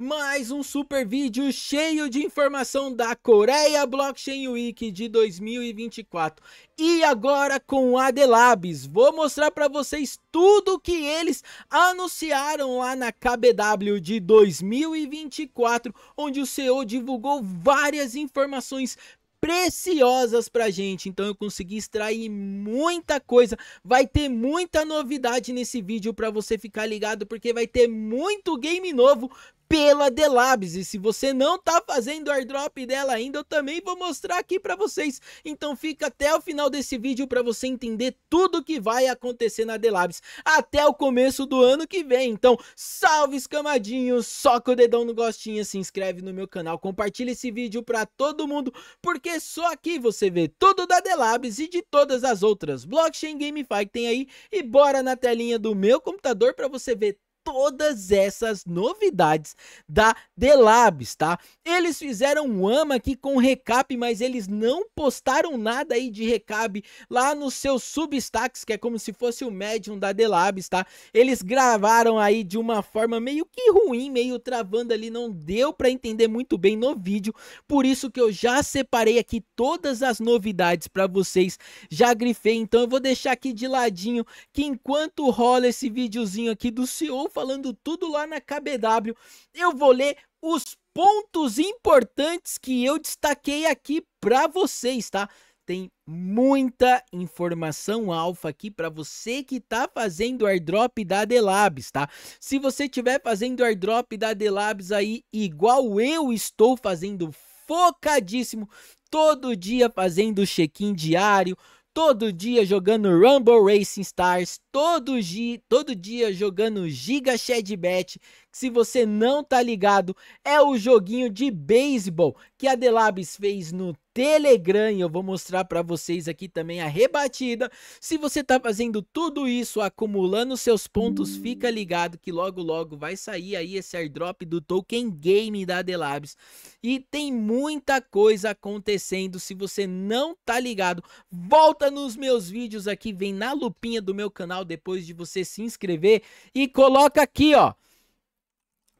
mais um super vídeo cheio de informação da Coreia Blockchain Week de 2024. E agora com a Adelabs, vou mostrar para vocês tudo que eles anunciaram lá na KBW de 2024, onde o CEO divulgou várias informações preciosas para gente, então eu consegui extrair muita coisa. Vai ter muita novidade nesse vídeo para você ficar ligado, porque vai ter muito game novo pela Delabs. E se você não tá fazendo airdrop dela ainda, eu também vou mostrar aqui para vocês. Então fica até o final desse vídeo para você entender tudo que vai acontecer na Delabs até o começo do ano que vem. Então, salve escamadinho, soca o dedão no gostinho, se inscreve no meu canal, compartilha esse vídeo para todo mundo, porque só aqui você vê tudo da Delabs e de todas as outras blockchain GameFi que tem aí. E bora na telinha do meu computador para você ver todas essas novidades da The Labs, tá? Eles fizeram um AMA aqui com recap, mas eles não postaram nada aí de recap lá nos seus substacks, que é como se fosse o médium da The Labs, tá? Eles gravaram aí de uma forma meio que ruim, meio travando ali, não deu para entender muito bem no vídeo, por isso que eu já separei aqui todas as novidades para vocês, já grifei, então eu vou deixar aqui de ladinho que enquanto rola esse videozinho aqui do CEO falando tudo lá na KBW. Eu vou ler os pontos importantes que eu destaquei aqui para vocês, tá? Tem muita informação alfa aqui para você que tá fazendo airdrop da Delabs, tá? Se você tiver fazendo airdrop da Delabs aí igual eu estou fazendo focadíssimo todo dia fazendo check-in diário, todo dia jogando Rumble Racing Stars, todo, todo dia jogando Giga Shed Bet, se você não tá ligado, é o joguinho de beisebol que a Delabs fez no Telegram e eu vou mostrar para vocês aqui também a rebatida. Se você tá fazendo tudo isso, acumulando seus pontos, fica ligado que logo logo vai sair aí esse airdrop do Token Game da Delabs. E tem muita coisa acontecendo, se você não tá ligado, volta nos meus vídeos aqui, vem na lupinha do meu canal depois de você se inscrever e coloca aqui, ó.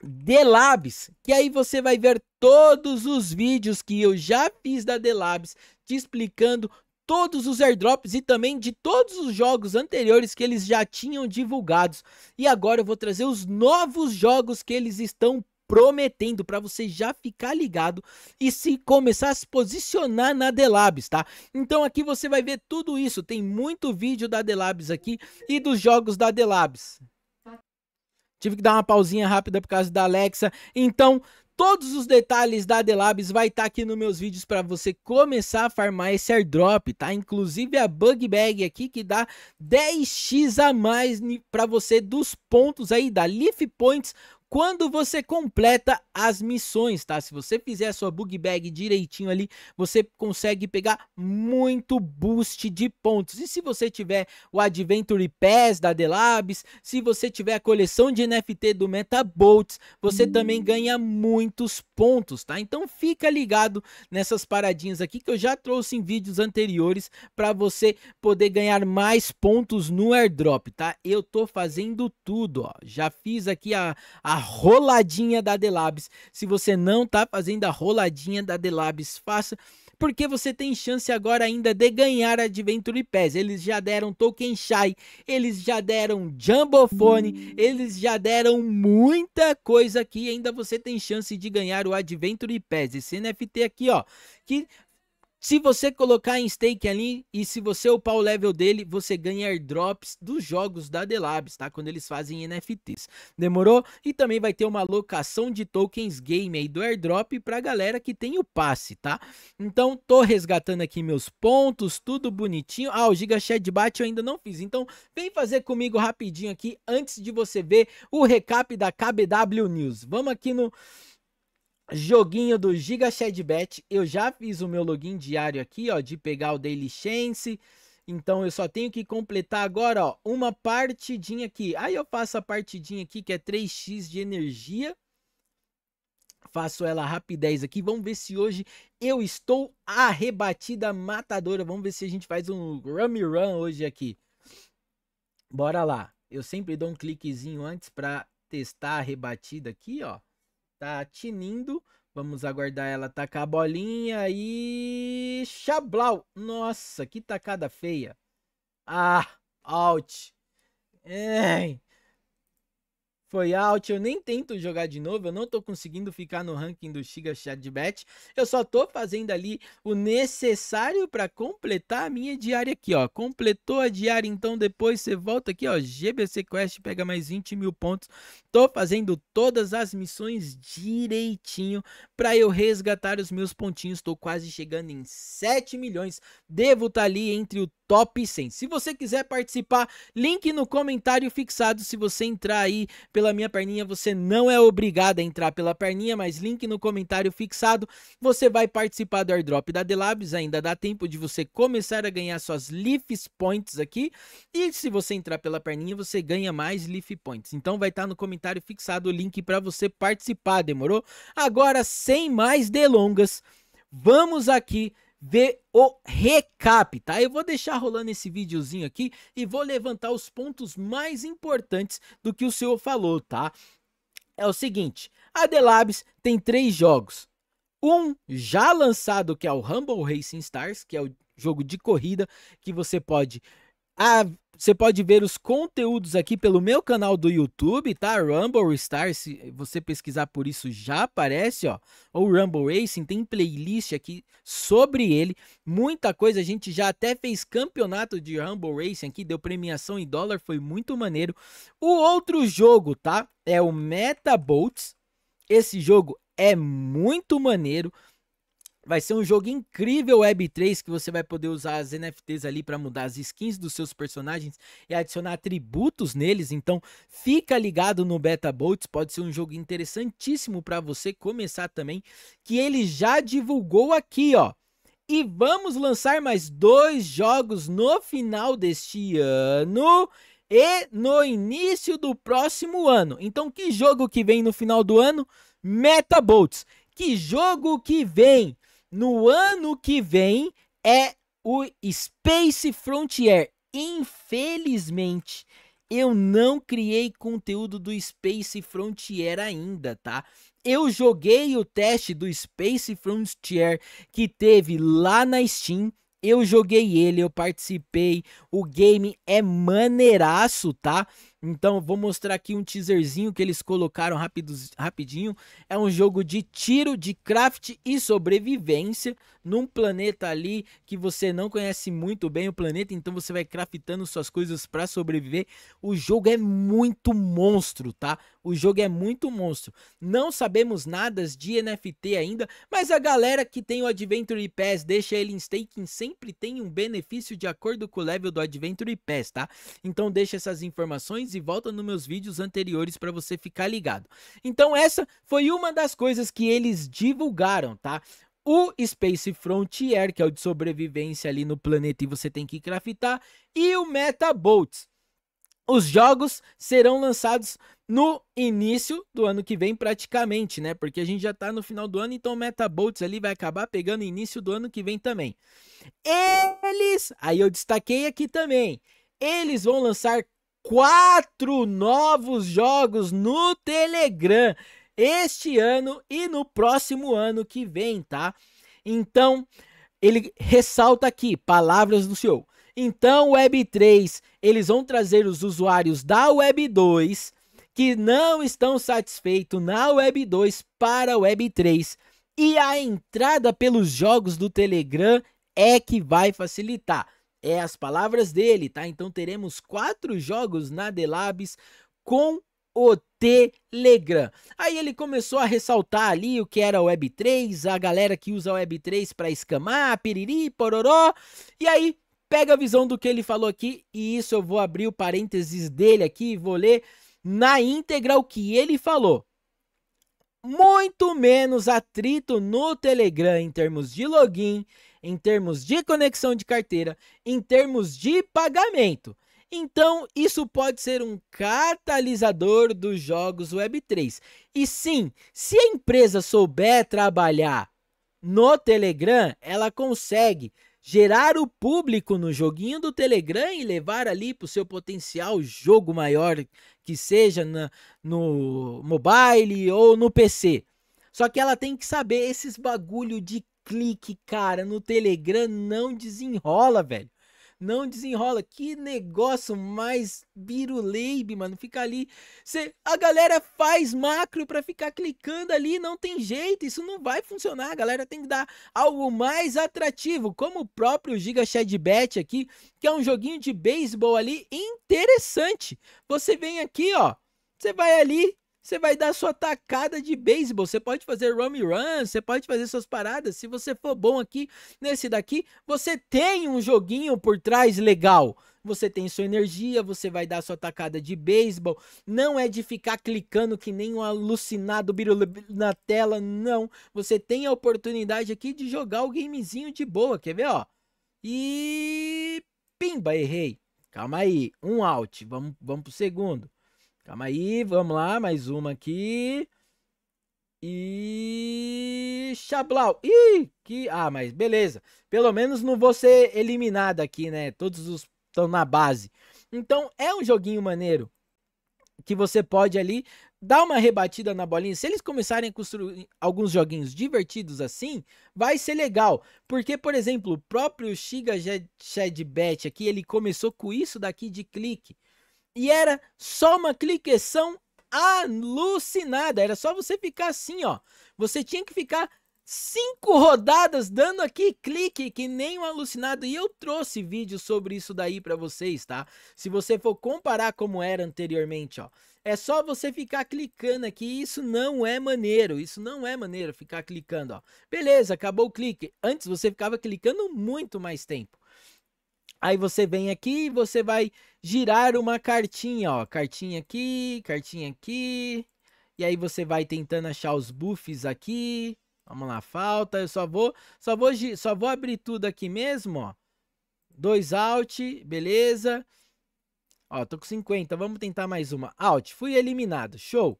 Delabs, que aí você vai ver todos os vídeos que eu já fiz da Delabs, te explicando todos os airdrops e também de todos os jogos anteriores que eles já tinham divulgados. E agora eu vou trazer os novos jogos que eles estão prometendo para você já ficar ligado e se começar a se posicionar na Delabs, tá? Então aqui você vai ver tudo isso, tem muito vídeo da Delabs aqui e dos jogos da Delabs. Tive que dar uma pausinha rápida por causa da Alexa. Então, todos os detalhes da Delabs vai estar tá aqui nos meus vídeos para você começar a farmar esse airdrop, tá? Inclusive a Bug Bag aqui que dá 10x a mais para você dos pontos aí da Leaf Points quando você completa as missões, tá? Se você fizer a sua bug bag direitinho ali, você consegue pegar muito boost de pontos. E se você tiver o Adventure Pass da Delabs, se você tiver a coleção de NFT do MetaBolts, você também hum. ganha muitos pontos, tá? Então fica ligado nessas paradinhas aqui que eu já trouxe em vídeos anteriores para você poder ganhar mais pontos no airdrop, tá? Eu tô fazendo tudo, ó. Já fiz aqui a, a roladinha da Delabs. Se você não tá fazendo a roladinha da Delabs, faça porque você tem chance agora ainda de ganhar Adventure Pass. Eles já deram Token Shy, eles já deram Jambofone, eles já deram muita coisa aqui. Ainda você tem chance de ganhar o Adventure Pass. Esse NFT aqui, ó, que se você colocar em stake ali e se você upar o level dele, você ganha airdrops dos jogos da Labs, tá? Quando eles fazem NFTs. Demorou? E também vai ter uma locação de tokens game aí do airdrop pra galera que tem o passe, tá? Então, tô resgatando aqui meus pontos, tudo bonitinho. Ah, o Giga Shed Bat eu ainda não fiz. Então, vem fazer comigo rapidinho aqui antes de você ver o recap da KBW News. Vamos aqui no joguinho do Giga Shadbet. Eu já fiz o meu login diário aqui, ó, de pegar o Daily Chance. Então eu só tenho que completar agora, ó, uma partidinha aqui. Aí eu faço a partidinha aqui que é 3x de energia. Faço ela rapidez aqui. Vamos ver se hoje eu estou arrebatida matadora. Vamos ver se a gente faz um rummy run hoje aqui. Bora lá. Eu sempre dou um cliquezinho antes para testar a rebatida aqui, ó tá tinindo. Vamos aguardar ela tacar a bolinha e. chablau Nossa, que tacada feia! Ah, out! Ei, foi out, eu nem tento jogar de novo, eu não tô conseguindo ficar no ranking do Shiga Chatbet. Eu só tô fazendo ali o necessário para completar a minha diária aqui, ó. Completou a diária, então depois você volta aqui, ó. GBC Quest pega mais 20 mil pontos. Tô fazendo todas as missões direitinho para eu resgatar os meus pontinhos. Tô quase chegando em 7 milhões. Devo estar tá ali entre o Top 100. Se você quiser participar, link no comentário fixado. Se você entrar aí pela minha perninha, você não é obrigado a entrar pela perninha, mas link no comentário fixado. Você vai participar do airdrop da Delabs. Ainda dá tempo de você começar a ganhar suas Leaf Points aqui. E se você entrar pela perninha, você ganha mais Leaf Points. Então vai estar tá no comentário fixado o link para você participar, demorou? Agora, sem mais delongas, vamos aqui ver o recap, tá? Eu vou deixar rolando esse videozinho aqui e vou levantar os pontos mais importantes do que o senhor falou, tá? É o seguinte, a Delabs tem três jogos. Um já lançado, que é o Rumble Racing Stars, que é o jogo de corrida, que você pode a ah, você pode ver os conteúdos aqui pelo meu canal do YouTube, tá? Rumble Star, se você pesquisar por isso já aparece, ó. Ou Rumble Racing, tem playlist aqui sobre ele. Muita coisa, a gente já até fez campeonato de Rumble Racing aqui, deu premiação em dólar, foi muito maneiro. O outro jogo, tá? É o Meta Bolts. Esse jogo é muito maneiro. Vai ser um jogo incrível Web3 que você vai poder usar as NFTs ali para mudar as skins dos seus personagens e adicionar atributos neles. Então, fica ligado no Beta Bolts, pode ser um jogo interessantíssimo para você começar também, que ele já divulgou aqui, ó. E vamos lançar mais dois jogos no final deste ano e no início do próximo ano. Então, que jogo que vem no final do ano? Meta Bolts. Que jogo que vem? No ano que vem é o Space Frontier. Infelizmente, eu não criei conteúdo do Space Frontier ainda, tá? Eu joguei o teste do Space Frontier que teve lá na Steam. Eu joguei ele, eu participei. O game é maneiraço, tá? Então, vou mostrar aqui um teaserzinho que eles colocaram rápido rapidinho. É um jogo de tiro, de craft e sobrevivência num planeta ali que você não conhece muito bem o planeta, então você vai craftando suas coisas para sobreviver. O jogo é muito monstro, tá? O jogo é muito monstro. Não sabemos nada de NFT ainda, mas a galera que tem o Adventure Pass, deixa ele em staking, sempre tem um benefício de acordo com o level do Adventure Pass, tá? Então deixa essas informações e volta nos meus vídeos anteriores para você ficar ligado. Então essa foi uma das coisas que eles divulgaram, tá? o Space Frontier, que é o de sobrevivência ali no planeta e você tem que craftar, e o Metabolts. Os jogos serão lançados no início do ano que vem praticamente, né? Porque a gente já tá no final do ano, então o Metabolts ali vai acabar pegando início do ano que vem também. Eles, aí eu destaquei aqui também, eles vão lançar quatro novos jogos no Telegram este ano e no próximo ano que vem, tá? Então, ele ressalta aqui, palavras do senhor. Então, Web3, eles vão trazer os usuários da Web2 que não estão satisfeitos na Web2 para a Web3. E a entrada pelos jogos do Telegram é que vai facilitar. É as palavras dele, tá? Então teremos quatro jogos na The Labs com o Telegram. Aí ele começou a ressaltar ali o que era o Web3, a galera que usa o Web3 para escamar, piriri, pororó. E aí pega a visão do que ele falou aqui e isso eu vou abrir o parênteses dele aqui e vou ler na íntegra o que ele falou muito menos atrito no Telegram em termos de login, em termos de conexão de carteira, em termos de pagamento. Então, isso pode ser um catalisador dos jogos Web3. E sim, se a empresa souber trabalhar no Telegram, ela consegue gerar o público no joguinho do Telegram e levar ali para o seu potencial jogo maior, que seja na, no mobile ou no PC. Só que ela tem que saber esses bagulho de clique, cara, no Telegram não desenrola, velho não desenrola. Que negócio mais biruleibe, mano. Fica ali. Cê, a galera faz macro para ficar clicando ali, não tem jeito. Isso não vai funcionar. A galera tem que dar algo mais atrativo, como o próprio Giga Shed Bet aqui, que é um joguinho de beisebol ali interessante. Você vem aqui, ó. Você vai ali, você vai dar sua tacada de beisebol. Você pode fazer rummy run, você pode fazer suas paradas. Se você for bom aqui nesse daqui, você tem um joguinho por trás legal você tem sua energia, você vai dar sua tacada de beisebol. Não é de ficar clicando que nem um alucinado na tela, não. Você tem a oportunidade aqui de jogar o gamezinho de boa, quer ver, ó? E pimba, errei. Calma aí, um out, vamos, vamos pro segundo. Calma aí, vamos lá, mais uma aqui. E. Xablau! Ih, que. Ah, mas beleza. Pelo menos não vou ser eliminado aqui, né? Todos os estão na base. Então é um joguinho maneiro que você pode ali dar uma rebatida na bolinha. Se eles começarem a construir alguns joguinhos divertidos assim, vai ser legal. Porque, por exemplo, o próprio Shiga Shedbet aqui, ele começou com isso daqui de clique. E era só uma cliqueção alucinada. Era só você ficar assim, ó. Você tinha que ficar cinco rodadas dando aqui clique que nem um alucinado e eu trouxe vídeo sobre isso daí para vocês, tá? Se você for comparar como era anteriormente, ó, é só você ficar clicando aqui, isso não é maneiro, isso não é maneiro ficar clicando, ó. Beleza, acabou o clique. Antes você ficava clicando muito mais tempo. Aí você vem aqui e você vai girar uma cartinha, ó. Cartinha aqui, cartinha aqui. E aí você vai tentando achar os buffs aqui. Vamos lá, falta. Eu só vou, só vou, só vou abrir tudo aqui mesmo, ó. Dois alt, beleza. Ó, tô com 50, vamos tentar mais uma. Alt, fui eliminado, show.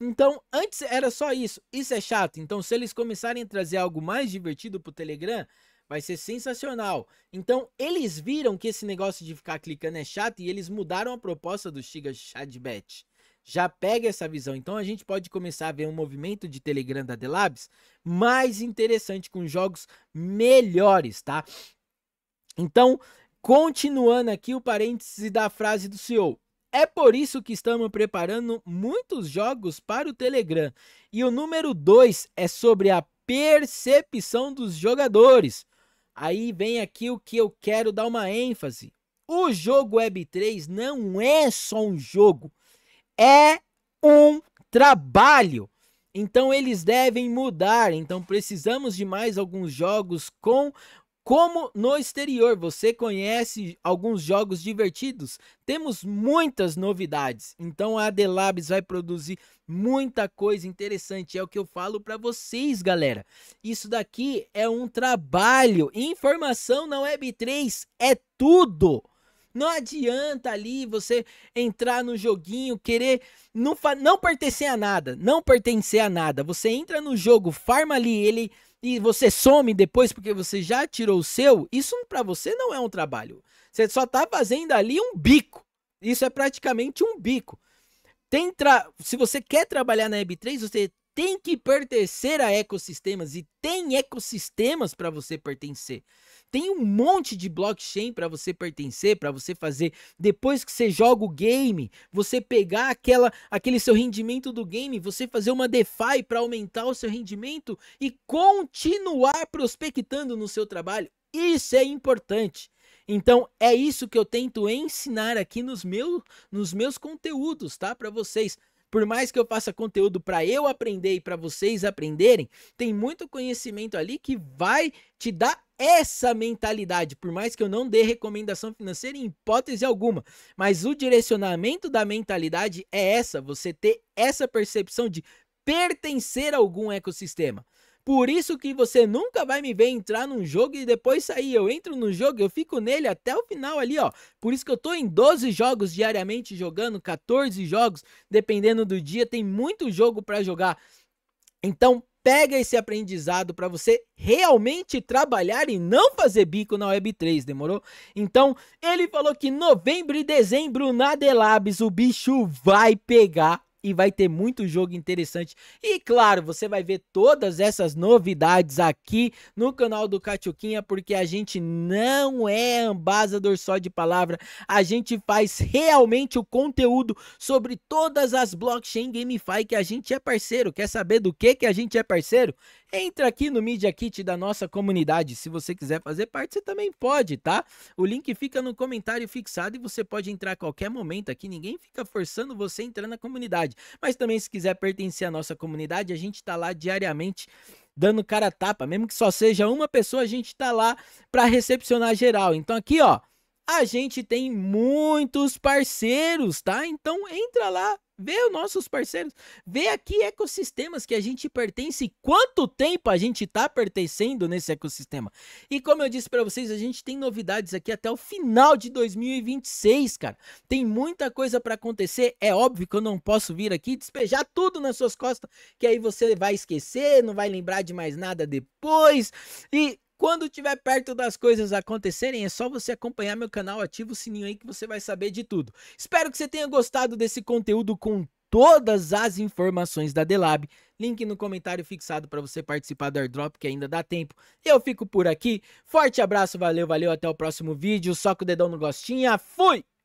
Então, antes era só isso. Isso é chato. Então, se eles começarem a trazer algo mais divertido pro Telegram, vai ser sensacional. Então, eles viram que esse negócio de ficar clicando é chato e eles mudaram a proposta do Shiga Chadbet. Já pega essa visão. Então, a gente pode começar a ver um movimento de Telegram da Delabs mais interessante, com jogos melhores, tá? Então, continuando aqui o parêntese da frase do CEO. É por isso que estamos preparando muitos jogos para o Telegram. E o número 2 é sobre a percepção dos jogadores. Aí vem aqui o que eu quero dar uma ênfase. O jogo Web3 não é só um jogo, é um trabalho. Então eles devem mudar. Então precisamos de mais alguns jogos com como no exterior, você conhece alguns jogos divertidos? Temos muitas novidades, então a Adelabs vai produzir muita coisa interessante, é o que eu falo para vocês, galera. Isso daqui é um trabalho, informação na Web3 é tudo. Não adianta ali você entrar no joguinho, querer não, não pertencer a nada, não pertencer a nada. Você entra no jogo, farma ali, ele e você some depois porque você já tirou o seu, isso para você não é um trabalho. Você só está fazendo ali um bico. Isso é praticamente um bico. Tem tra... Se você quer trabalhar na Web3, você tem que pertencer a ecossistemas e tem ecossistemas para você pertencer. Tem um monte de blockchain para você pertencer, para você fazer depois que você joga o game, você pegar aquela aquele seu rendimento do game, você fazer uma DeFi para aumentar o seu rendimento e continuar prospectando no seu trabalho. Isso é importante. Então é isso que eu tento ensinar aqui nos meus nos meus conteúdos, tá? Para vocês. Por mais que eu faça conteúdo para eu aprender e para vocês aprenderem, tem muito conhecimento ali que vai te dar essa mentalidade, por mais que eu não dê recomendação financeira em hipótese alguma, mas o direcionamento da mentalidade é essa, você ter essa percepção de pertencer a algum ecossistema. Por isso que você nunca vai me ver entrar num jogo e depois sair. Eu entro no jogo, eu fico nele até o final ali, ó. Por isso que eu tô em 12 jogos diariamente jogando, 14 jogos, dependendo do dia, tem muito jogo para jogar. Então, pega esse aprendizado para você realmente trabalhar e não fazer bico na Web3, demorou? Então, ele falou que novembro e dezembro na The Labs o bicho vai pegar e vai ter muito jogo interessante. E claro, você vai ver todas essas novidades aqui no canal do Cachuquinha, porque a gente não é ambasador só de palavra, a gente faz realmente o conteúdo sobre todas as blockchain GameFi que a gente é parceiro. Quer saber do que que a gente é parceiro? Entra aqui no Media Kit da nossa comunidade. Se você quiser fazer parte, você também pode, tá? O link fica no comentário fixado e você pode entrar a qualquer momento aqui. Ninguém fica forçando você a entrar na comunidade. Mas também, se quiser pertencer à nossa comunidade, a gente tá lá diariamente dando cara a tapa. Mesmo que só seja uma pessoa, a gente tá lá para recepcionar geral. Então aqui, ó, a gente tem muitos parceiros, tá? Então entra lá, Vê os nossos parceiros, vê aqui ecossistemas que a gente pertence e quanto tempo a gente está pertencendo nesse ecossistema. E como eu disse para vocês, a gente tem novidades aqui até o final de 2026, cara. Tem muita coisa para acontecer, é óbvio que eu não posso vir aqui despejar tudo nas suas costas, que aí você vai esquecer, não vai lembrar de mais nada depois. E quando tiver perto das coisas acontecerem, é só você acompanhar meu canal, ativa o sininho aí que você vai saber de tudo. Espero que você tenha gostado desse conteúdo com todas as informações da Delab. Link no comentário fixado para você participar do airdrop, que ainda dá tempo. Eu fico por aqui. Forte abraço, valeu, valeu, até o próximo vídeo. Só com o dedão no gostinho, Fui!